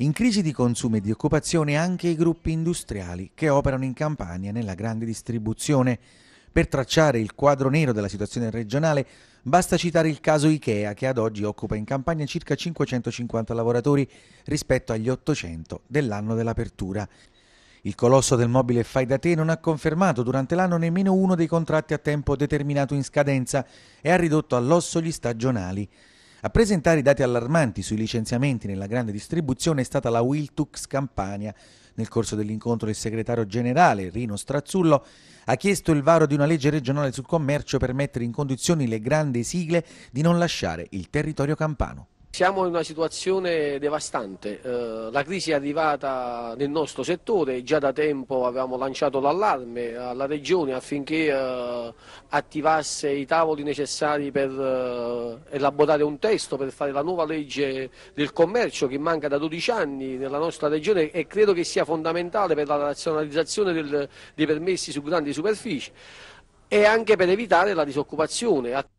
In crisi di consumo e di occupazione anche i gruppi industriali che operano in Campania nella grande distribuzione. Per tracciare il quadro nero della situazione regionale basta citare il caso Ikea che ad oggi occupa in Campania circa 550 lavoratori rispetto agli 800 dell'anno dell'apertura. Il colosso del mobile fai da te non ha confermato durante l'anno nemmeno uno dei contratti a tempo determinato in scadenza e ha ridotto all'osso gli stagionali. A presentare i dati allarmanti sui licenziamenti nella grande distribuzione è stata la Wiltux Campania. Nel corso dell'incontro il segretario generale Rino Strazzullo ha chiesto il varo di una legge regionale sul commercio per mettere in condizioni le grandi sigle di non lasciare il territorio campano. Siamo in una situazione devastante, eh, la crisi è arrivata nel nostro settore, già da tempo avevamo lanciato l'allarme alla Regione affinché eh, attivasse i tavoli necessari per eh, elaborare un testo, per fare la nuova legge del commercio che manca da 12 anni nella nostra Regione e credo che sia fondamentale per la razionalizzazione dei permessi su grandi superfici e anche per evitare la disoccupazione.